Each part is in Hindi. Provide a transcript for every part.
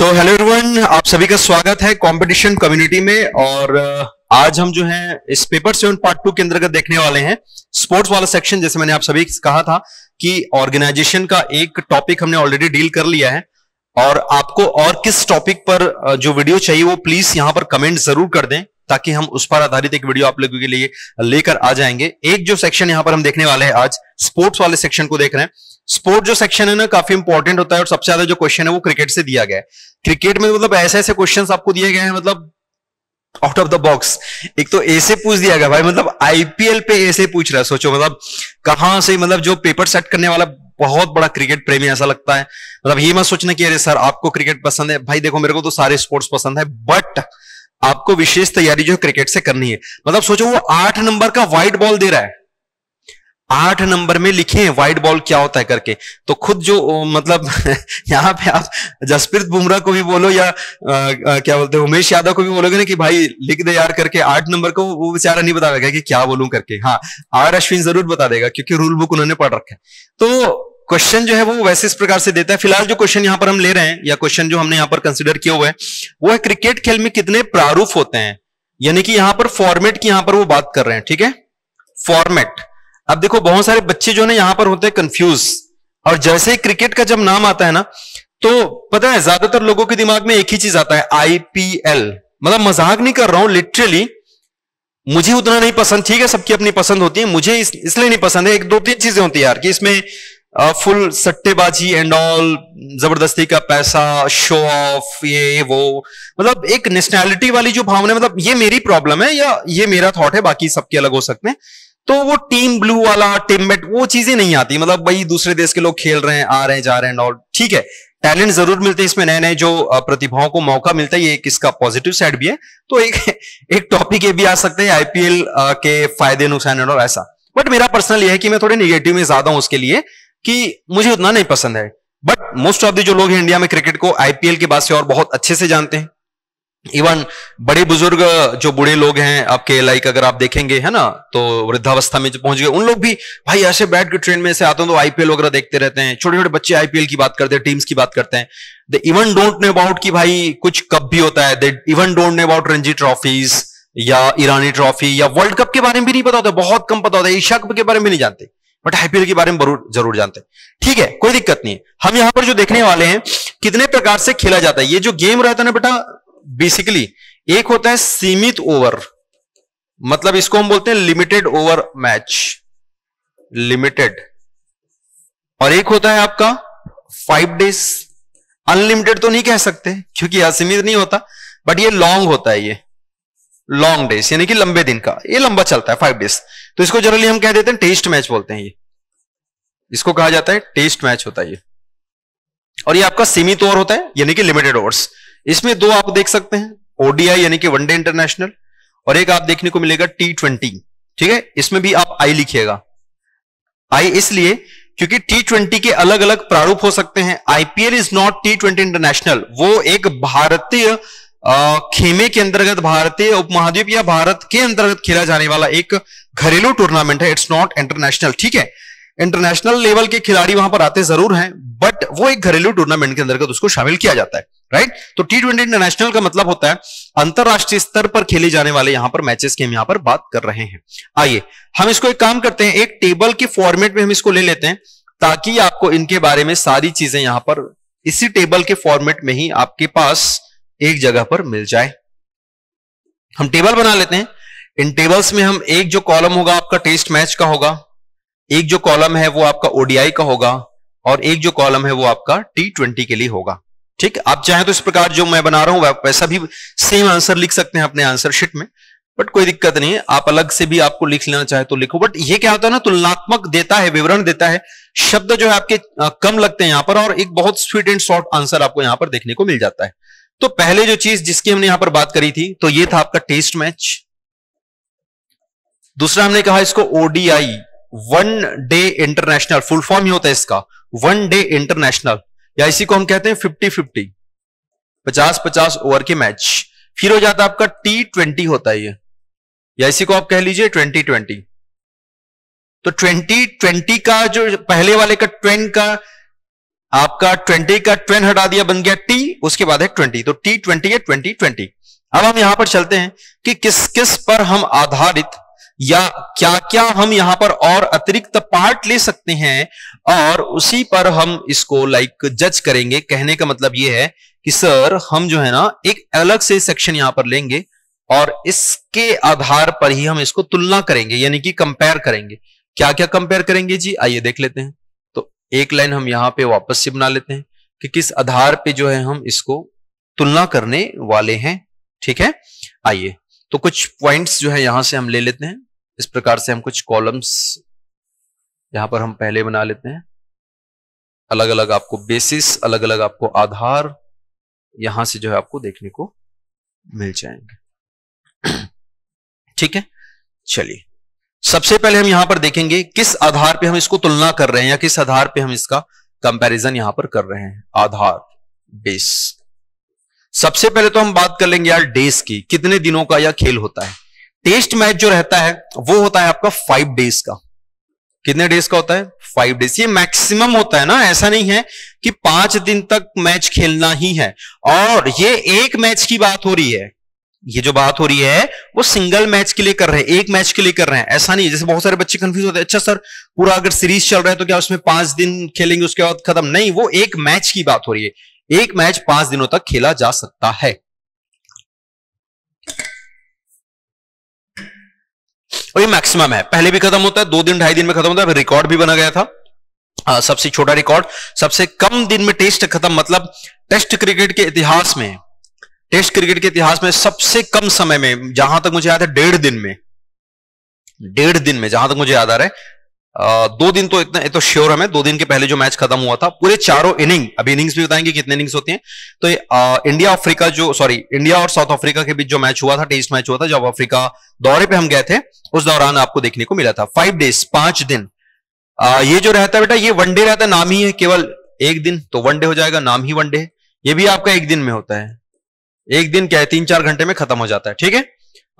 सो हेलो एवरीवन आप सभी का स्वागत है कंपटीशन कम्युनिटी में और uh, आज हम जो है इस पेपर सेवन पार्ट टू के अंतर्गत देखने वाले हैं स्पोर्ट्स वाला सेक्शन जैसे मैंने आप सभी कहा था कि ऑर्गेनाइजेशन का एक टॉपिक हमने ऑलरेडी डील कर लिया है और आपको और किस टॉपिक पर uh, जो वीडियो चाहिए वो प्लीज यहां पर कमेंट जरूर कर दें ताकि हम उस पर आधारित एक वीडियो आप लोगों के लिए लेकर आ जाएंगे एक जो सेक्शन यहां पर हम देखने वाले हैं आज स्पोर्ट्स वाले सेक्शन को देख रहे हैं स्पोर्ट जो सेक्शन है ना काफी इंपॉर्टेंट होता है और सबसे ज्यादा जो क्वेश्चन है वो क्रिकेट से दिया गया है क्रिकेट में मतलब ऐसे ऐसे क्वेश्चन आपको दिए गए हैं मतलब आउट ऑफ द बॉक्स एक तो ऐसे पूछ दिया गया भाई मतलब आईपीएल पे ऐसे पूछ रहा है सोचो मतलब कहां से मतलब जो पेपर सेट करने वाला बहुत बड़ा क्रिकेट प्रेमी ऐसा लगता है मतलब ये मत सोचना कि अरे सर आपको क्रिकेट पसंद है भाई देखो मेरे को तो सारे स्पोर्ट्स पसंद है बट आपको विशेष तैयारी जो क्रिकेट से करनी है मतलब सोचो वो आठ नंबर का व्हाइट बॉल दे रहा है आठ नंबर में लिखे व्हाइट बॉल क्या होता है करके तो खुद जो मतलब यहाँ पे आप जसप्रीत बुमराह को भी बोलो या आ, आ, क्या बोलते हैं उमेश यादव को भी बोलोगे ना कि भाई लिख दे यार करके आठ नंबर को वो बेचारा नहीं बता देगा कि क्या बोलूं करके हाँ आर अश्विन जरूर बता देगा क्योंकि रूल बुक उन्होंने पढ़ रखा है तो क्वेश्चन जो है वो वैसे इस प्रकार से देता है फिलहाल जो क्वेश्चन यहाँ पर हम ले रहे हैं या क्वेश्चन जो हमने यहाँ पर कंसिडर किया हुआ है वो है क्रिकेट खेल में कितने प्रारूप होते हैं यानी कि यहाँ पर फॉर्मेट की यहाँ पर वो बात कर रहे हैं ठीक है फॉर्मेट अब देखो बहुत सारे बच्चे जो ना यहां पर होते हैं कंफ्यूज और जैसे ही क्रिकेट का जब नाम आता है ना तो पता है ज्यादातर लोगों के दिमाग में एक ही चीज आता है आईपीएल मतलब मजाक नहीं कर रहा हूं लिटरली मुझे उतना नहीं पसंद ठीक है सबकी अपनी पसंद होती है मुझे इस, इसलिए नहीं पसंद है एक दो तीन चीजें होती है यार कि इसमें आ, फुल सट्टेबाजी एंड ऑल जबरदस्ती का पैसा शो ऑफ ये वो मतलब एक नेशनैलिटी वाली जो भावना मतलब ये मेरी प्रॉब्लम है या ये मेरा थॉट है बाकी सबके अलग हो सकते हैं तो वो टीम ब्लू वाला टीममेट वो चीजें नहीं आती मतलब भाई दूसरे देश के लोग खेल रहे हैं आ रहे हैं जा रहे हैं और ठीक है टैलेंट जरूर मिलते हैं इसमें नए नए जो प्रतिभाओं को मौका मिलता है ये किसका इसका पॉजिटिव साइड भी है तो एक एक टॉपिक ये भी आ सकते हैं आईपीएल के फायदे नुकसान और ऐसा बट मेरा पर्सनल ये है कि मैं थोड़े निगेटिव में ज्यादा हूं उसके लिए कि मुझे उतना नहीं पसंद है बट मोस्ट ऑफ द जो लोग हैं इंडिया में क्रिकेट को आईपीएल के बाद से और बहुत अच्छे से जानते हैं इवन बड़े बुजुर्ग जो बूढ़े लोग हैं आपके लाइक अगर आप देखेंगे है ना तो वृद्धावस्था में जो पहुंच गए उन लोग भी भाई ऐसे बैठ के ट्रेन में से आते हैं तो आईपीएल वगैरह देखते रहते हैं छोटे छोटे बच्चे आईपीएल की बात करते हैं टीम्स की बात करते हैं they even don't know about कि भाई कुछ कप भी होता है they even don't know about Ranji trophies या ईरानी ट्रॉफी या वर्ल्ड कप के बारे में भी नहीं पता होता बहुत कम पता होता है एशिया कप के बारे में नहीं जानते बट आईपीएल के बारे में जरूर जानते हैं ठीक है कोई दिक्कत नहीं है हम यहां पर जो देखने वाले हैं कितने प्रकार से खेला जाता है ये जो गेम रहता है ना बेटा बेसिकली एक होता है सीमित ओवर मतलब इसको हम बोलते हैं लिमिटेड ओवर मैच लिमिटेड और एक होता है आपका फाइव डेज अनलिमिटेड तो नहीं कह सकते क्योंकि असीमित नहीं होता बट ये लॉन्ग होता है ये लॉन्ग डेज यानी कि लंबे दिन का ये लंबा चलता है फाइव डेज तो इसको जनरली हम कह देते हैं टेस्ट मैच बोलते हैं ये इसको कहा जाता है टेस्ट मैच होता है ये और ये आपका सीमित ओवर होता है यानी कि लिमिटेड ओवर्स इसमें दो आप देख सकते हैं ओडीआई यानी कि वनडे इंटरनेशनल और एक आप देखने को मिलेगा टी ट्वेंटी ठीक है इसमें भी आप आई लिखिएगा आई इसलिए क्योंकि टी ट्वेंटी के अलग अलग प्रारूप हो सकते हैं IPL is not T twenty international वो एक भारतीय खेमे के अंतर्गत भारतीय उपमहाद्वीप या भारत के अंतर्गत खेला जाने वाला एक घरेलू टूर्नामेंट है इट्स नॉट इंटरनेशनल ठीक है इंटरनेशनल लेवल के खिलाड़ी वहां पर आते जरूर हैं बट वो एक घरेलू टूर्नामेंट के अंतर्गत उसको शामिल किया जाता है राइट तो टी ट्वेंटी इंटरनेशनल का मतलब होता है अंतरराष्ट्रीय स्तर पर खेले जाने वाले यहां पर मैचेस की हम यहां पर बात कर रहे हैं आइए हम इसको एक काम करते हैं एक टेबल के फॉर्मेट में हम इसको ले लेते हैं ताकि आपको इनके बारे में सारी चीजें यहां पर इसी टेबल के फॉर्मेट में ही आपके पास एक जगह पर मिल जाए हम टेबल बना लेते हैं इन टेबल्स में हम एक जो कॉलम होगा आपका टेस्ट मैच का होगा एक जो कॉलम है वो आपका ओडीआई का होगा और एक जो कॉलम है वो आपका टी ट्वेंटी के लिए होगा ठीक है आप चाहें तो इस प्रकार जो मैं बना रहा हूं वैसा भी सेम आंसर लिख सकते हैं अपने आंसर शीट में बट कोई दिक्कत नहीं है आप अलग से भी आपको लिख लेना चाहे तो लिखो बट ये क्या होता है ना तुलनात्मक देता है विवरण देता है शब्द जो है आपके कम लगते हैं यहां पर और एक बहुत स्वीट एंड शॉर्ट आंसर आपको यहां पर देखने को मिल जाता है तो पहले जो चीज जिसकी हमने यहां पर बात करी थी तो ये था आपका टेस्ट मैच दूसरा हमने कहा इसको ODI one day international full form ही होता है इसका वन डे इंटरनेशनल या इसी को हम कहते हैं फिफ्टी फिफ्टी पचास पचास ओवर के मैच फिर हो जाता है आपका टी ट्वेंटी होता है ये या इसी को आप कह लीजिए ट्वेंटी ट्वेंटी तो ट्वेंटी ट्वेंटी का जो पहले वाले का ट्वेन का आपका ट्वेंटी का ट्वेन हटा दिया बन गया टी उसके बाद है ट्वेंटी तो टी ट्वेंटी है ट्वेंटी ट्वेंटी अब हम यहां पर चलते हैं कि किस किस पर हम आधारित या क्या क्या हम यहां पर और अतिरिक्त पार्ट ले सकते हैं और उसी पर हम इसको लाइक जज करेंगे कहने का मतलब ये है कि सर हम जो है ना एक अलग से सेक्शन यहां पर लेंगे और इसके आधार पर ही हम इसको तुलना करेंगे यानी कि कंपेयर करेंगे क्या क्या कंपेयर करेंगे जी आइए देख लेते हैं तो एक लाइन हम यहां पे वापस से बना लेते हैं कि किस आधार पे जो है हम इसको तुलना करने वाले हैं ठीक है आइए तो कुछ पॉइंट्स जो है यहां से हम ले लेते हैं इस प्रकार से हम कुछ कॉलम्स यहां पर हम पहले बना लेते हैं अलग अलग आपको बेसिस अलग अलग आपको आधार यहां से जो है आपको देखने को मिल जाएंगे ठीक है चलिए सबसे पहले हम यहां पर देखेंगे किस आधार पे हम इसको तुलना कर रहे हैं या किस आधार पे हम इसका कंपैरिजन यहां पर कर रहे हैं आधार बेस सबसे पहले तो हम बात कर लेंगे यार डेज की कितने दिनों का यह खेल होता है टेस्ट मैच जो रहता है वो होता है आपका फाइव डेज का कितने डेज का होता है फाइव डेज ये मैक्सिमम होता है ना ऐसा नहीं है कि पांच दिन तक मैच खेलना ही है और ये एक मैच की बात हो रही है ये जो बात हो रही है वो सिंगल मैच के लिए कर रहे हैं एक मैच के लिए कर रहे हैं ऐसा नहीं जैसे बहुत सारे बच्चे कंफ्यूज होते हैं अच्छा सर पूरा अगर सीरीज चल रहा है तो क्या उसमें पांच दिन खेलेंगे उसके बाद खत्म नहीं वो एक मैच की बात हो रही है एक मैच पांच दिनों तक खेला जा सकता है और ये मैक्सिमम है पहले भी खत्म होता है दो दिन ढाई दिन में खत्म होता है रिकॉर्ड भी बना गया था आ, सबसे छोटा रिकॉर्ड सबसे कम दिन में टेस्ट खत्म मतलब टेस्ट क्रिकेट के इतिहास में टेस्ट क्रिकेट के इतिहास में सबसे कम समय में जहां तक मुझे याद है डेढ़ दिन में डेढ़ दिन में जहां तक मुझे याद आ रहा है दो दिन तो इतना तो श्योर हमें दो दिन के पहले जो मैच खत्म हुआ था पूरे चारों इनिंग अभी इनिंग्स भी बताएंगे कितने इनिंग्स होती हैं तो ये, आ, इंडिया अफ्रीका जो सॉरी इंडिया और साउथ अफ्रीका के बीच जो मैच हुआ था टेस्ट मैच हुआ था जब अफ्रीका दौरे पे हम गए थे उस दौरान आपको देखने को मिला था फाइव डेज पांच दिन आ, ये जो रहता है बेटा ये वनडे रहता है नाम ही है केवल एक दिन तो वनडे हो जाएगा नाम ही वनडे ये भी आपका एक दिन में होता है एक दिन क्या है तीन चार घंटे में खत्म हो जाता है ठीक है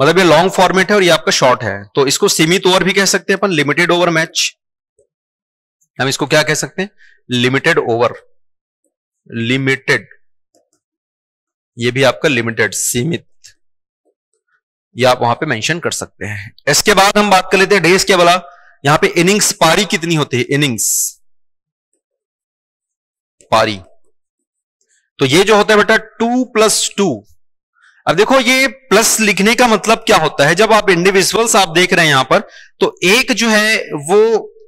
मतलब ये लॉन्ग फॉर्मेट है और ये आपका शॉर्ट है तो इसको सीमित ओवर भी कह सकते हैं अपन लिमिटेड ओवर मैच हम इसको क्या कह सकते हैं लिमिटेड ओवर लिमिटेड ये भी आपका लिमिटेड सीमित ये आप वहां पे मेंशन कर सकते हैं इसके बाद हम बात कर लेते हैं डेज के वाला यहां पे इनिंग्स पारी कितनी होती है इनिंग्स पारी तो ये जो होता है बेटा टू प्लस टू अब देखो ये प्लस लिखने का मतलब क्या होता है जब आप इंडिविजुअल्स आप देख रहे हैं यहां पर तो एक जो है वो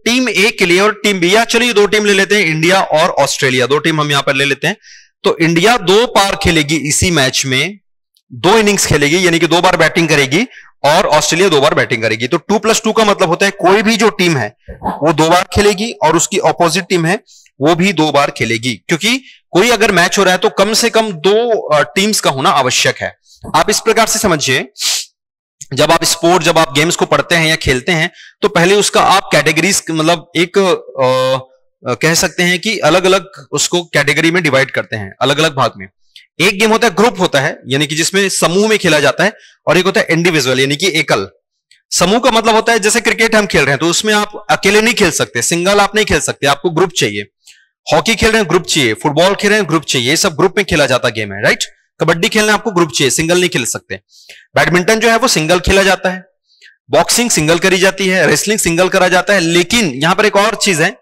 टीम ए के लिए और टीम बी या चलिए दो टीम ले लेते हैं इंडिया और ऑस्ट्रेलिया दो टीम हम यहां पर ले लेते हैं तो इंडिया दो पार खेलेगी इसी मैच में दो इनिंग्स खेलेगी यानी कि दो बार बैटिंग करेगी और ऑस्ट्रेलिया दो बार बैटिंग करेगी तो टू प्लस टू का मतलब होता है कोई भी जो टीम है वो दो बार खेलेगी और उसकी ऑपोजिट टीम है वो भी दो बार खेलेगी क्योंकि कोई अगर मैच हो रहा है तो कम से कम दो टीम्स का होना आवश्यक है आप इस प्रकार से समझिए जब आप स्पोर्ट जब आप गेम्स को पढ़ते हैं या खेलते हैं तो पहले उसका आप कैटेगरीज मतलब एक आ, कह सकते हैं कि अलग अलग उसको कैटेगरी में डिवाइड करते हैं अलग अलग भाग में एक गेम होता है ग्रुप होता है यानी कि जिसमें समूह में खेला जाता है और एक होता है इंडिविजुअल यानी कि एकल समूह का मतलब होता है जैसे क्रिकेट हम खेल रहे हैं तो उसमें आप अकेले नहीं खेल सकते सिंगल आप नहीं खेल सकते आपको ग्रुप चाहिए हॉकी खेल रहे हैं ग्रुप चाहिए फुटबॉल खेल रहे हैं ग्रुप चाहिए ये सब ग्रुप में खेला जाता गेम है राइट कबड्डी खेलना आपको ग्रुप चाहिए सिंगल नहीं खेल सकते बैडमिंटन जो है वो सिंगल खेला जाता है बॉक्सिंग सिंगल करी जाती है रेसलिंग सिंगल करा जाता है लेकिन यहां पर एक और चीज है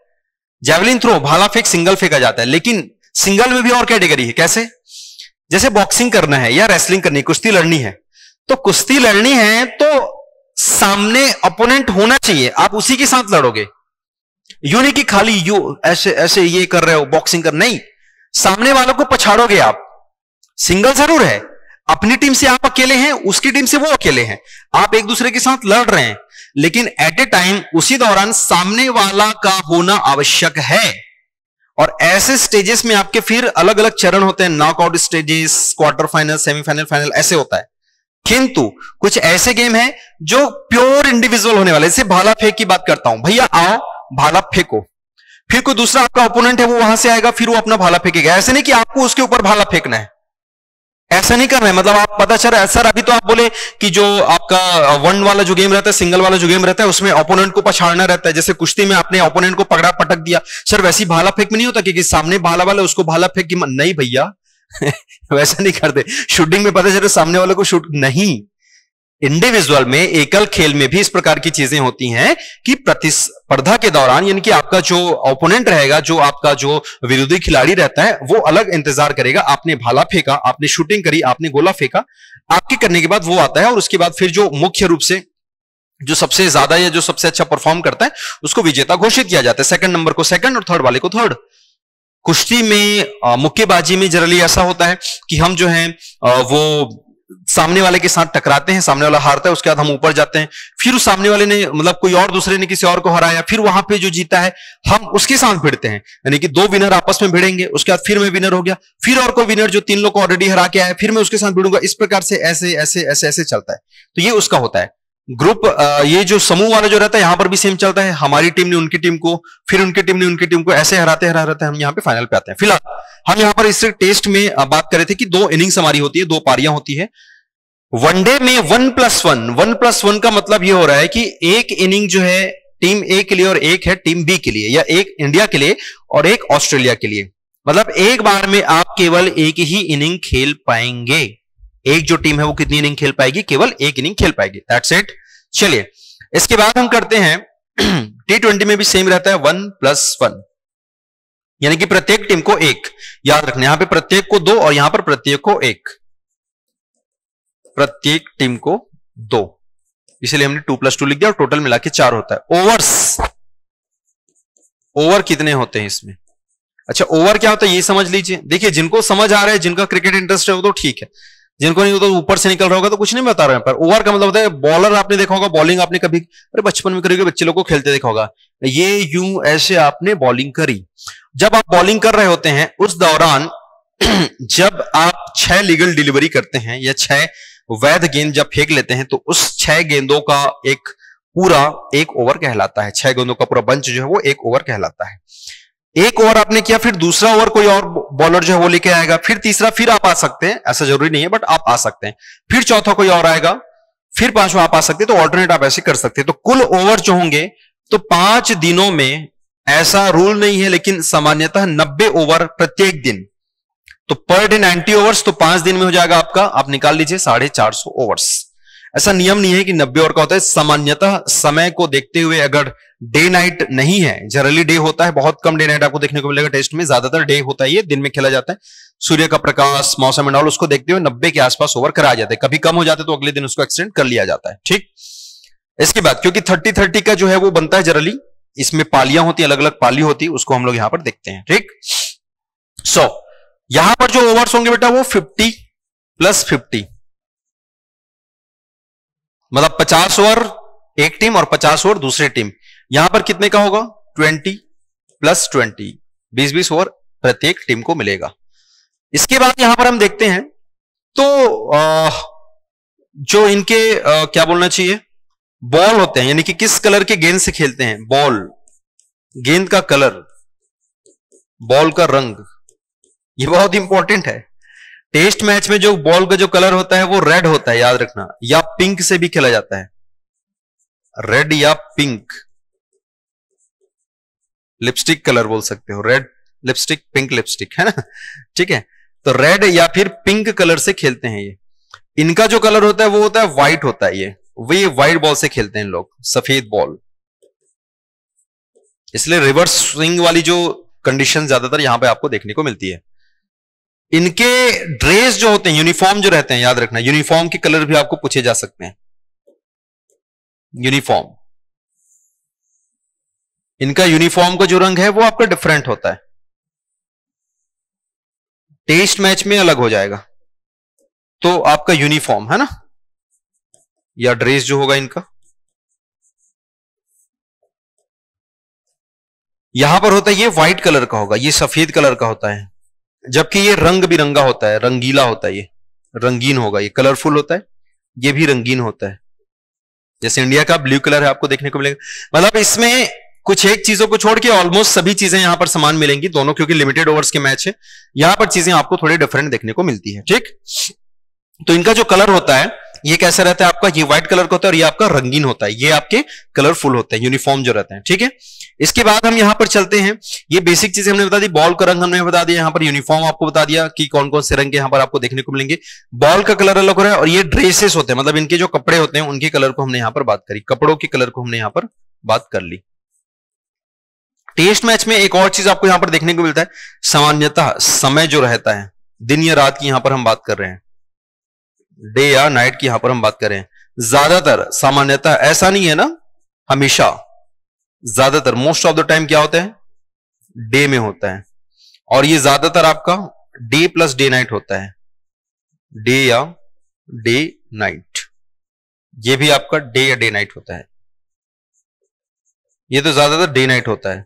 जेवलिन थ्रो भाला फेंक सिंगल फेंका जाता है लेकिन सिंगल में भी और कैटेगरी है कैसे जैसे बॉक्सिंग करना है या रेसलिंग करनी कुश्ती लड़नी है तो कुश्ती लड़नी है तो सामने अपोनेंट होना चाहिए आप उसी के साथ लड़ोगे यू नहीं कि खाली यू ऐसे ऐसे ये कर रहे हो बॉक्सिंग कर नहीं सामने वालों को पछाड़ोगे आप सिंगल जरूर है अपनी टीम से आप अकेले हैं उसकी टीम से वो अकेले हैं आप एक दूसरे के साथ लड़ रहे हैं लेकिन एट ए टाइम उसी दौरान सामने वाला का होना आवश्यक है और ऐसे स्टेजेस में आपके फिर अलग अलग चरण होते हैं knockout stages quarter final semifinal final ऐसे होता है किंतु कुछ ऐसे गेम है जो प्योर इंडिविजुअल होने वाले जैसे भाला फेंक की बात करता हूं भैया आओ भाला फेंको फिर कोई दूसरा आपका ओपोनेंट है वो वहां से आएगा फिर वो अपना भाला फेंकेगा ऐसे नहीं कि आपको उसके ऊपर भाला फेंकना है ऐसा नहीं कर रहे हैं मतलब आप पता चल रहा है सर अभी तो आप बोले कि जो आपका वन वाला जो गेम रहता है सिंगल वाला जो गेम रहता है उसमें ओपोनेंट को पछाड़ना रहता है जैसे कुश्ती में आपने ओपोनेंट को पकड़ा पटक दिया सर वैसी भाला फेंक में नहीं होता क्योंकि सामने भाला वाला उसको भाला फेंक की नहीं भैया वैसा नहीं करते शूटिंग में पता चल रहा सामने वाले को शूट नहीं इंडिविजुअल में एकल खेल में भी इस प्रकार की चीजें होती हैं कि प्रतिस्पर्धा के दौरान यानी कि आपका जो ओपोनेंट रहेगा जो आपका जो विरोधी खिलाड़ी रहता है वो अलग इंतजार करेगा आपने भाला फेंका आपने शूटिंग करी आपने गोला फेंका आपके करने के बाद वो आता है और उसके बाद फिर जो मुख्य रूप से जो सबसे ज्यादा या जो सबसे अच्छा परफॉर्म करता है उसको विजेता घोषित किया जाता है सेकंड नंबर को सेकंड और थर्ड वाले को थर्ड कुश्ती में मुक्केबाजी में जरली ऐसा होता है कि हम जो है वो सामने वाले के साथ टकराते हैं सामने वाला हारता है उसके बाद हम ऊपर जाते हैं फिर उस सामने वाले ने मतलब कोई और दूसरे ने किसी और को हराया फिर वहां पे जो जीता है हम उसके साथ भिड़ते हैं यानी कि दो विनर आपस में भिड़ेंगे उसके बाद फिर मैं विनर हो गया फिर और कोई विनर जो तीन लोग को ऑलरेडी हरा के आया फिर मैं उसके साथ भिड़ूंगा इस प्रकार से ऐसे ऐसे ऐसे ऐसे चलता है तो ये उसका होता है ग्रुप ये जो समूह वाला जो रहता है यहां पर भी सेम चलता है हमारी टीम ने उनकी टीम को फिर उनकी टीम ने उनकी टीम को ऐसे हराते हराते हम यहाँ पे फाइनल पे आते हैं फिलहाल हम यहाँ पर इस टेस्ट में बात कर रहे थे कि दो इनिंग्स हमारी होती है दो पारियां होती है वनडे में one plus one one plus one का मतलब ये हो रहा है कि एक इनिंग जो है टीम ए के लिए और एक है टीम बी के लिए या एक इंडिया के लिए और एक ऑस्ट्रेलिया के लिए मतलब एक बार में आप केवल एक ही इनिंग खेल पाएंगे एक जो टीम है वो कितनी इनिंग खेल पाएगी केवल एक इनिंग खेल पाएगी दैट्स इट चलिए इसके बाद हम करते हैं टी ट्वेंटी में भी सेम रहता है वन प्लस वन यानी कि प्रत्येक टीम को एक याद रखना यहां पे प्रत्येक को दो और यहां पर प्रत्येक को एक प्रत्येक टीम को दो इसलिए हमने टू प्लस टू लिख दिया और टोटल मिला के चार होता है ओवर्स ओवर कितने होते हैं इसमें अच्छा ओवर क्या होता है ये समझ लीजिए देखिए जिनको समझ आ रहा है जिनका क्रिकेट इंटरेस्ट है वो तो ठीक है जिनको नहीं होता तो ऊपर से निकल रहा होगा तो कुछ नहीं बता रहे हैं पर ओवर का मतलब होता है बॉलर आपने देखा होगा बॉलिंग आपने कभी अरे बचपन में करोगे बच्चे लोग को खेलते देखा होगा ये यूं ऐसे आपने बॉलिंग करी जब आप बॉलिंग कर रहे होते हैं उस दौरान जब आप छह लीगल डिलीवरी करते हैं या छह वैध गेंद जब फेंक लेते हैं तो उस छह गेंदों का एक पूरा एक ओवर कहलाता है छह गेंदों का पूरा बंच जो है वो एक ओवर कहलाता है एक ओवर आपने किया फिर दूसरा ओवर कोई और बॉलर जो है वो लेके आएगा फिर तीसरा फिर आप आ सकते हैं ऐसा जरूरी नहीं है बट आप आ सकते हैं फिर चौथा कोई और आएगा फिर पांचवा आप आ सकते हैं तो ऑल्टरनेट आप ऐसे कर सकते हैं तो कुल ओवर जो होंगे तो पांच दिनों में ऐसा रूल नहीं है लेकिन सामान्यतः नब्बे ओवर प्रत्येक दिन तो पर डे नाइनटी ओवर्स तो पांच दिन में हो जाएगा आपका आप निकाल लीजिए साढ़े चार सौ ओवर्स ऐसा नियम नहीं है कि नब्बे ओवर का होता है सामान्यतः समय को देखते हुए अगर डे नाइट नहीं है जनरली डे होता है बहुत कम डे नाइट आपको देखने को मिलेगा टेस्ट में ज्यादातर डे होता है ये दिन में खेला जाता है सूर्य का प्रकाश मौसम एंड ऑल उसको देखते हुए नब्बे के आसपास ओवर कराया जाता है कभी कम हो जाता है तो अगले दिन उसको एक्सटेंड कर लिया जाता है ठीक इसके बाद क्योंकि थर्टी थर्टी का जो है वो बनता है जनरली इसमें पालियां होती है अलग अलग पाली होती है उसको हम लोग यहां पर देखते हैं ठीक सो so, यहां पर जो ओवर्स होंगे बेटा वो फिफ्टी प्लस फिफ्टी मतलब पचास ओवर एक टीम और पचास ओवर दूसरी टीम यहां पर कितने का होगा ट्वेंटी प्लस ट्वेंटी बीस बीस ओवर प्रत्येक टीम को मिलेगा इसके बाद यहां पर हम देखते हैं तो आ, जो इनके आ, क्या बोलना चाहिए बॉल होते हैं यानी कि किस कलर के गेंद से खेलते हैं बॉल गेंद का कलर बॉल का रंग ये बहुत इंपॉर्टेंट है टेस्ट मैच में जो बॉल का जो कलर होता है वो रेड होता है याद रखना या पिंक से भी खेला जाता है रेड या पिंक लिपस्टिक कलर बोल सकते हो रेड लिपस्टिक पिंक लिपस्टिक है ना ठीक है तो रेड या फिर पिंक कलर से खेलते हैं ये इनका जो कलर होता है वो होता है व्हाइट होता है ये वे व्हाइट बॉल से खेलते हैं लोग सफेद बॉल इसलिए रिवर्स स्विंग वाली जो कंडीशन ज्यादातर यहां पे आपको देखने को मिलती है इनके ड्रेस जो होते हैं यूनिफॉर्म जो रहते हैं याद रखना यूनिफॉर्म के कलर भी आपको पूछे जा सकते हैं यूनिफॉर्म इनका यूनिफॉर्म का जो रंग है वो आपका डिफरेंट होता है टेस्ट मैच में अलग हो जाएगा तो आपका यूनिफॉर्म है ना या ड्रेस जो होगा इनका यहां पर होता है ये व्हाइट कलर का होगा ये सफेद कलर का होता है जबकि ये रंग बिरंगा होता है रंगीला होता है ये रंगीन होगा ये कलरफुल होता है ये भी रंगीन होता है जैसे इंडिया का ब्लू कलर है आपको देखने को मिलेगा मतलब इसमें कुछ एक चीजों को छोड़ के ऑलमोस्ट सभी चीजें यहां पर समान मिलेंगी दोनों क्योंकि लिमिटेड ओवर्स के मैच है यहां पर चीजें आपको थोड़ी डिफरेंट देखने को मिलती है ठीक तो इनका जो कलर होता है ये कैसा रहता है आपका ये व्हाइट कलर का होता है और ये आपका रंगीन होता है ये आपके कलरफुल होते हैं यूनिफॉर्म जो रहते हैं ठीक है इसके बाद हम यहाँ पर चलते हैं ये बेसिक चीजें हमने बता दी बॉल का रंग हमने बता दिया यहाँ पर यूनिफॉर्म आपको बता दिया कि कौन कौन से रंग यहाँ पर आपको देखने को मिलेंगे बॉल का कलर अलग हो रहा है और ये ड्रेसेस होते हैं मतलब इनके जो कपड़े होते हैं उनके कलर को हमने यहाँ पर बात करी कपड़ों के कलर को हमने यहाँ पर बात कर ली टेस्ट मैच में एक और चीज आपको यहाँ पर देखने को मिलता है सामान्यतः समय जो रहता है दिन या रात की यहाँ पर हम बात कर रहे हैं डे या नाइट की यहां पर हम बात करें ज्यादातर सामान्यतः ऐसा नहीं है ना हमेशा ज्यादातर मोस्ट ऑफ द टाइम क्या होता है डे में होता है और ये ज्यादातर आपका डे प्लस डे नाइट होता है डे या डे नाइट ये भी आपका डे या डे नाइट होता है ये तो ज्यादातर डे नाइट होता है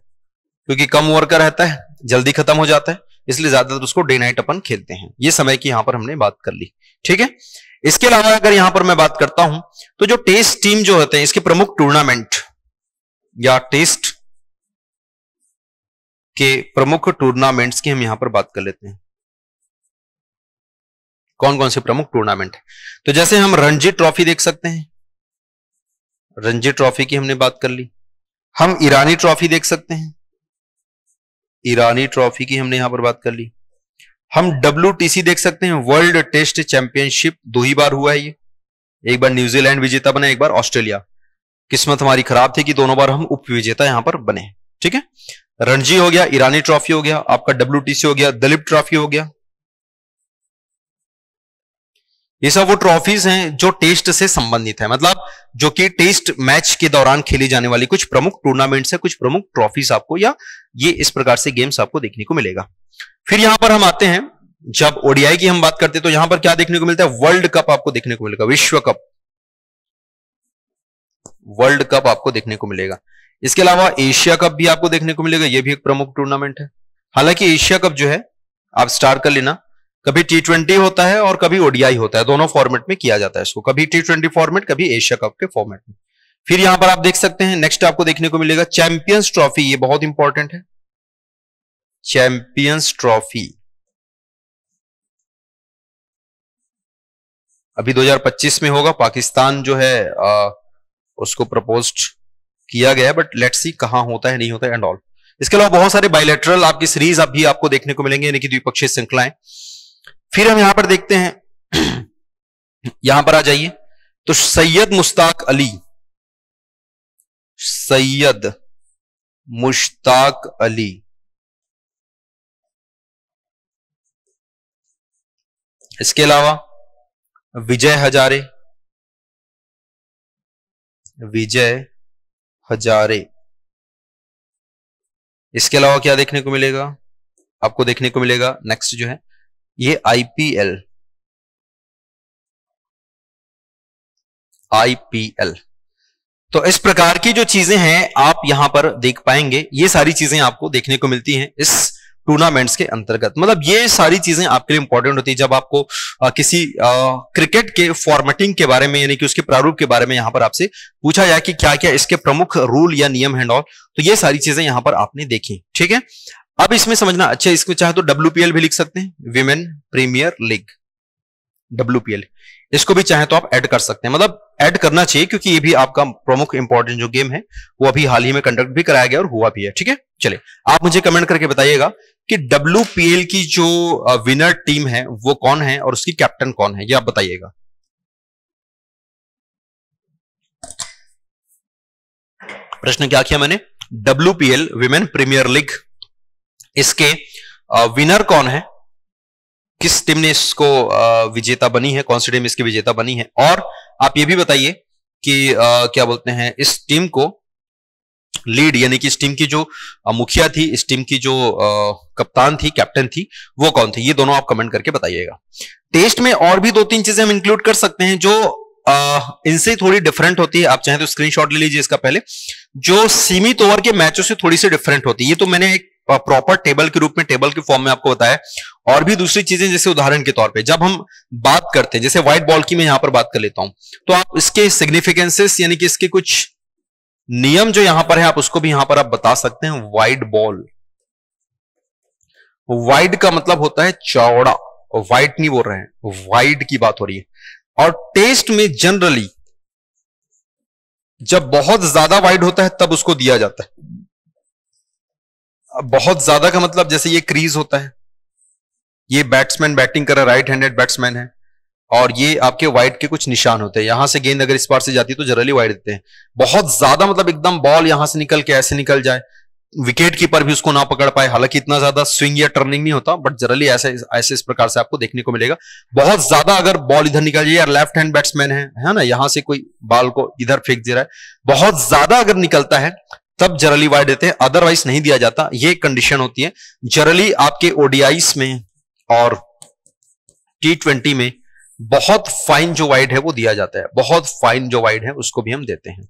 क्योंकि कम वर्कर रहता है जल्दी खत्म हो जाता है इसलिए ज्यादातर उसको डे नाइट अपन खेलते हैं ये समय की यहां पर हमने बात कर ली ठीक है इसके अलावा अगर यहां पर मैं बात करता हूं तो जो टेस्ट टीम जो होते हैं इसके प्रमुख टूर्नामेंट या टेस्ट के प्रमुख टूर्नामेंट्स की हम यहां पर बात कर लेते हैं कौन कौन से प्रमुख टूर्नामेंट है तो जैसे हम रणजी ट्रॉफी देख सकते हैं रणजी ट्रॉफी की हमने बात कर ली हम ईरानी ट्रॉफी देख सकते हैं ईरानी ट्रॉफी की हमने यहां पर बात कर ली हम डब्ल्यू देख सकते हैं वर्ल्ड टेस्ट चैंपियनशिप दो ही बार हुआ है ये एक बार न्यूजीलैंड विजेता बना एक बार ऑस्ट्रेलिया किस्मत हमारी खराब थी कि दोनों बार हम उप विजेता यहां पर बने ठीक है रणजी हो गया ईरानी ट्रॉफी हो गया आपका डब्ल्यू हो गया दलीप ट्रॉफी हो गया ये सब वो ट्रॉफीज हैं जो टेस्ट से संबंधित है मतलब जो कि टेस्ट मैच के दौरान खेली जाने वाली कुछ प्रमुख टूर्नामेंट्स है कुछ प्रमुख ट्रॉफीज आपको या ये इस प्रकार से गेम्स आपको देखने को मिलेगा फिर यहां पर हम आते हैं जब ओडीआई की हम बात करते हैं तो यहां पर क्या देखने को मिलता है वर्ल्ड कप आपको देखने को मिलेगा विश्व कप वर्ल्ड कप आपको देखने को मिलेगा इसके अलावा एशिया कप भी आपको देखने को मिलेगा यह भी एक प्रमुख टूर्नामेंट है हालांकि एशिया कप जो है आप स्टार कर लेना कभी टी ट्वेंटी होता है और कभी ओडीआई होता है दोनों फॉर्मेट में किया जाता है इसको कभी टी ट्वेंटी फॉर्मेट कभी एशिया कप के फॉर्मेट में फिर यहां पर आप देख सकते हैं नेक्स्ट आपको देखने को मिलेगा चैंपियंस ट्रॉफी ये बहुत इंपॉर्टेंट है चैंपियंस ट्रॉफी अभी 2025 में होगा पाकिस्तान जो है आ, उसको प्रपोज किया गया बट लेट्स सी कहां होता है नहीं होता है एंड ऑल इसके अलावा बहुत सारे बायोलेटरल आपकी सीरीज अब आप भी आपको देखने को मिलेंगे यानी कि द्विपक्षीय श्रृंखलाएं फिर हम यहां पर देखते हैं यहां पर आ जाइए तो सैयद मुश्ताक अली सैयद मुश्ताक अली इसके अलावा विजय हजारे विजय हजारे इसके अलावा क्या देखने को मिलेगा आपको देखने को मिलेगा नेक्स्ट जो है ये आईपीएल आईपीएल तो इस प्रकार की जो चीजें हैं आप यहां पर देख पाएंगे ये सारी चीजें आपको देखने को मिलती हैं इस टूर्नामेंट्स के अंतर्गत मतलब ये सारी चीजें आपके लिए इंपॉर्टेंट होती है जब आपको आ, किसी आ, क्रिकेट के फॉर्मेटिंग के बारे में यानी कि उसके प्रारूप के बारे में यहां पर आपसे पूछा जाए कि क्या क्या इसके प्रमुख रूल या नियम है ऑल तो ये सारी चीजें यहां पर आपने देखी ठीक है अब इसमें समझना अच्छा इसको चाहे तो डब्ल्यूपीएल भी लिख सकते हैं विमेन प्रीमियर लीग डब्ल्यूपीएल इसको भी चाहे तो आप ऐड कर सकते हैं मतलब ऐड करना चाहिए क्योंकि ये भी आपका प्रमुख इंपॉर्टेंट जो गेम है वो अभी हाल ही में कंडक्ट भी कराया गया और हुआ भी है ठीक है चले आप मुझे कमेंट करके बताइएगा कि डब्ल्यूपीएल की जो विनर टीम है वो कौन है और उसकी कैप्टन कौन है ये आप बताइएगा प्रश्न क्या किया मैंने डब्ल्यूपीएल विमेन प्रीमियर लीग इसके विनर कौन है किस टीम ने इसको विजेता बनी है कौन सी टीम इसकी विजेता बनी है और आप ये भी बताइए कि क्या बोलते हैं इस टीम को लीड यानी कि इस टीम की जो मुखिया थी इस टीम की जो कप्तान थी कैप्टन थी वो कौन थी ये दोनों आप कमेंट करके बताइएगा टेस्ट में और भी दो तीन चीजें हम इंक्लूड कर सकते हैं जो इनसे थोड़ी डिफरेंट होती है आप चाहें तो स्क्रीनशॉट ले लीजिए इसका पहले जो सीमित ओवर के मैचों से थोड़ी सी डिफरेंट होती है ये तो मैंने एक प्रॉपर टेबल के रूप में टेबल के फॉर्म में आपको बताया और भी दूसरी चीजें जैसे उदाहरण के तौर पे जब हम बात करते हैं जैसे व्हाइट बॉल की मैं यहां पर बात कर लेता हूं तो आप इसके सिग्निफिकेंसेस यानी कि इसके कुछ नियम जो यहां पर है आप उसको भी यहां पर आप बता सकते हैं वाइड बॉल वाइड का मतलब होता है चौड़ा व्हाइट नहीं बोल रहे हैं वाइड की बात हो रही है और टेस्ट में जनरली जब बहुत ज्यादा वाइड होता है तब उसको दिया जाता है बहुत ज्यादा का मतलब जैसे ये क्रीज होता है ये बैट्समैन बैटिंग कर रहा राइट हैंडेड बैट्समैन है और ये आपके वाइड के कुछ निशान होते हैं यहां से गेंद अगर इस पार से जाती है तो जरली वाइड देते हैं बहुत ज्यादा मतलब एकदम बॉल यहां से निकल के ऐसे निकल जाए विकेट कीपर भी उसको ना पकड़ पाए हालांकि इतना ज्यादा स्विंग या टर्निंग नहीं होता बट जरली ऐसे ऐसे इस प्रकार से आपको देखने को मिलेगा बहुत ज्यादा अगर बॉल इधर निकल जाए या लेफ्ट हैंड बैट्समैन है है ना यहां से कोई बॉल को इधर फेंक दे रहा है बहुत ज्यादा अगर निकलता है तब जरली वाइड देते हैं अदरवाइज नहीं दिया जाता ये कंडीशन होती है जरली आपके ओडियाईस में और टी ट्वेंटी में बहुत फाइन जो वाइड है वो दिया जाता है बहुत फाइन जो वाइड है उसको भी हम देते हैं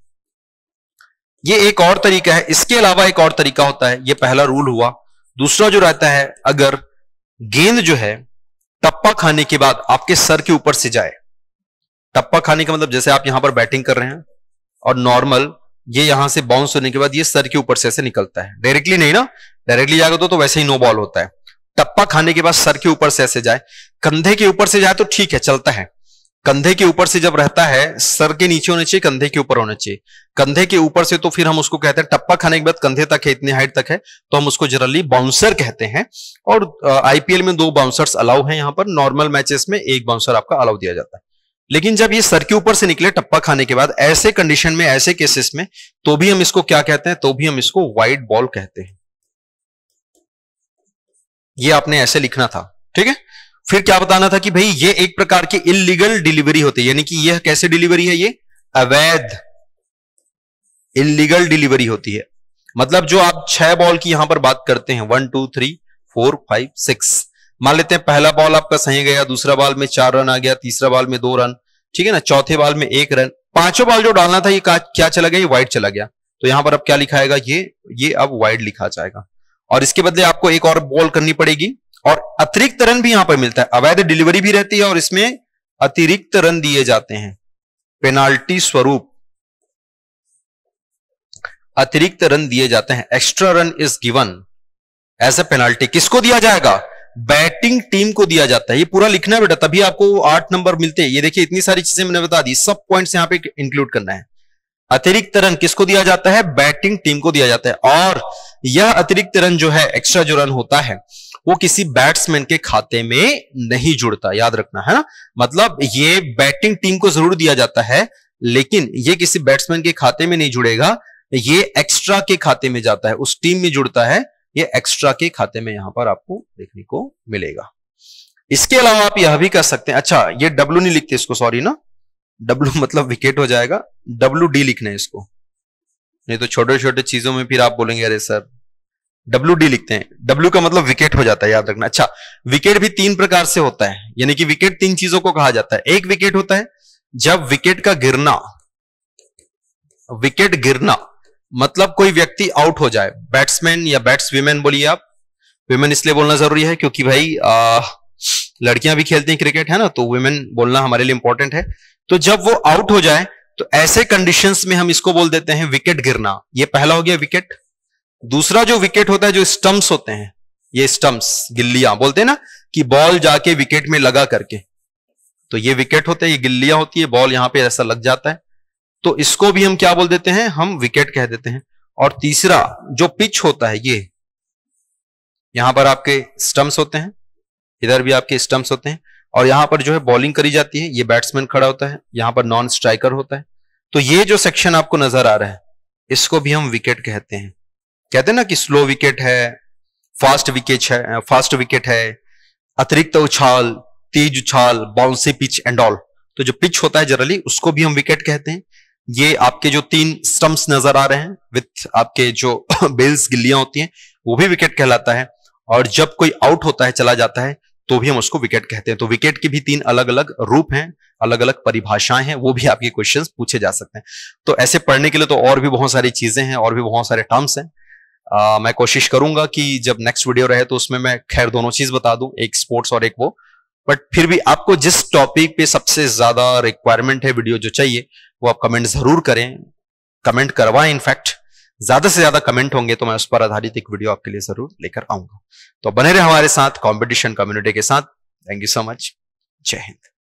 ये एक और तरीका है इसके अलावा एक और तरीका होता है ये पहला रूल हुआ दूसरा जो रहता है अगर गेंद जो है टप्पा खाने के बाद आपके सर के ऊपर से जाए टप्पा खाने का मतलब जैसे आप यहां पर बैटिंग कर रहे हैं और नॉर्मल ये यहां से बाउंस होने के बाद ये सर के ऊपर से ऐसे निकलता है डायरेक्टली नहीं ना डायरेक्टली जाएगा तो, तो वैसे ही नो बॉल होता है टप्पा खाने के बाद सर के ऊपर से ऐसे जाए कंधे के ऊपर से जाए तो ठीक है चलता है कंधे के ऊपर से जब रहता है सर के नीचे होने चाहिए कंधे के ऊपर होने चाहिए कंधे के ऊपर से तो फिर हम उसको कहते हैं टप्पा खाने के बाद कंधे तक है इतनी हाइट तक है तो हम उसको जनरली बाउंसर कहते हैं और आईपीएल में दो बाउंसर्स अलाउ है यहां पर नॉर्मल मैचेस में एक बाउंसर आपका अलाउ दिया जाता है लेकिन जब ये सर के ऊपर से निकले टप्पा खाने के बाद ऐसे कंडीशन में ऐसे केसेस में तो भी हम इसको क्या कहते हैं तो भी हम इसको व्हाइट बॉल कहते हैं ये आपने ऐसे लिखना था ठीक है फिर क्या बताना था कि भाई ये एक प्रकार की इलीगल डिलीवरी होती है यानी कि यह कैसे डिलीवरी है ये अवैध इलीगल डिलीवरी होती है मतलब जो आप छह बॉल की यहां पर बात करते हैं one two three four five six मान लेते हैं पहला बॉल आपका सही गया दूसरा बॉल में चार रन आ गया तीसरा बॉल में दो रन ठीक है ना चौथे बॉल में एक रन पांचों बॉल जो डालना था ये क्या चला गया ये वाइड चला गया तो यहां पर अब क्या लिखाएगा ये ये अब वाइड लिखा जाएगा और इसके बदले आपको एक और बॉल करनी पड़ेगी और अतिरिक्त रन भी यहां पर मिलता है अवैध डिलीवरी भी रहती है और इसमें अतिरिक्त रन दिए जाते हैं पेनाल्टी स्वरूप अतिरिक्त रन दिए जाते हैं extra run is given as a penalty किसको दिया जाएगा बैटिंग टीम को दिया जाता है ये पूरा लिखना बेटा तभी आपको आठ नंबर मिलते हैं ये देखिए इतनी सारी चीजें मैंने बता दी सब पॉइंट यहां पे इंक्लूड करना है अतिरिक्त रन किसको दिया जाता है बैटिंग टीम को दिया जाता है और यह अतिरिक्त रन जो है एक्स्ट्रा जो रन होता है वो किसी बैट्समैन के खाते में नहीं जुड़ता याद रखना है ना मतलब ये बैटिंग टीम को जरूर दिया जाता है लेकिन ये किसी बैट्समैन के खाते में नहीं जुड़ेगा ये एक्स्ट्रा के खाते में जाता है उस टीम में जुड़ता है ये एक्स्ट्रा के खाते में यहां पर आपको देखने को मिलेगा इसके अलावा आप यह भी कर सकते हैं अच्छा ये डब्ल्यू नहीं लिखते इसको सॉरी ना डब्ल्यू मतलब विकेट हो जाएगा डब्ल्यू डी लिखना है इसको नहीं तो छोटे छोटे चीजों में फिर आप बोलेंगे अरे सर डब्ल्यू डी लिखते हैं डब्ल्यू का मतलब विकेट हो जाता है याद रखना अच्छा विकेट भी तीन प्रकार से होता है यानी कि विकेट तीन चीजों को कहा जाता है एक विकेट होता है जब विकेट का गिरना विकेट गिरना मतलब कोई व्यक्ति आउट हो जाए बैट्समैन या बैट्स वीमेन बोलिए आप वीमेन इसलिए बोलना जरूरी है क्योंकि भाई आ, लड़कियां भी खेलती हैं क्रिकेट है ना तो वुमेन बोलना हमारे लिए इंपॉर्टेंट है तो जब वो आउट हो जाए तो ऐसे कंडीशंस में हम इसको बोल देते हैं विकेट गिरना ये पहला हो गया विकेट दूसरा जो विकेट होता है जो स्टम्प्स होते हैं ये स्टम्प्स गिल्लियां बोलते हैं ना कि बॉल जाके विकेट में लगा करके तो ये विकेट होते हैं ये गिल्लियां होती है बॉल यहां पे ऐसा लग जाता है तो इसको भी हम क्या बोल देते हैं हम विकेट कह देते हैं और तीसरा जो पिच होता है ये यहां पर आपके स्टम्प्स होते हैं इधर भी आपके स्टम्प्स होते हैं और यहां पर जो है बॉलिंग करी जाती है ये बैट्समैन खड़ा होता है यहां पर नॉन स्ट्राइकर होता है तो ये जो सेक्शन आपको नजर आ रहा है इसको भी हम विकेट कहते हैं कहते हैं ना कि स्लो विकेट है फास्ट विकेट है फास्ट विकेट है अतिरिक्त उछाल तेज उछाल बाउंसी पिच एंड ऑल तो जो पिच होता है जनरली उसको भी हम विकेट कहते हैं ये आपके जो तीन स्टम्प्स नजर आ रहे हैं विथ आपके जो बेल्स गिल्लियां होती हैं वो भी विकेट कहलाता है और जब कोई आउट होता है चला जाता है तो भी हम उसको विकेट कहते हैं तो विकेट के भी तीन अलग अलग रूप हैं अलग अलग परिभाषाएं हैं वो भी आपके क्वेश्चंस पूछे जा सकते हैं तो ऐसे पढ़ने के लिए तो और भी बहुत सारी चीजें हैं और भी बहुत सारे टर्म्स हैं आ, मैं कोशिश करूंगा कि जब नेक्स्ट वीडियो रहे तो उसमें मैं खैर दोनों चीज बता दूं एक स्पोर्ट्स और एक वो बट फिर भी आपको जिस टॉपिक पे सबसे ज्यादा रिक्वायरमेंट है वीडियो जो चाहिए वो आप कमेंट जरूर करें कमेंट करवाएं इनफैक्ट ज्यादा से ज्यादा कमेंट होंगे तो मैं उस पर आधारित एक वीडियो आपके लिए जरूर लेकर आऊंगा तो बने रहे हमारे साथ कंपटीशन कम्युनिटी के साथ थैंक यू सो मच जय हिंद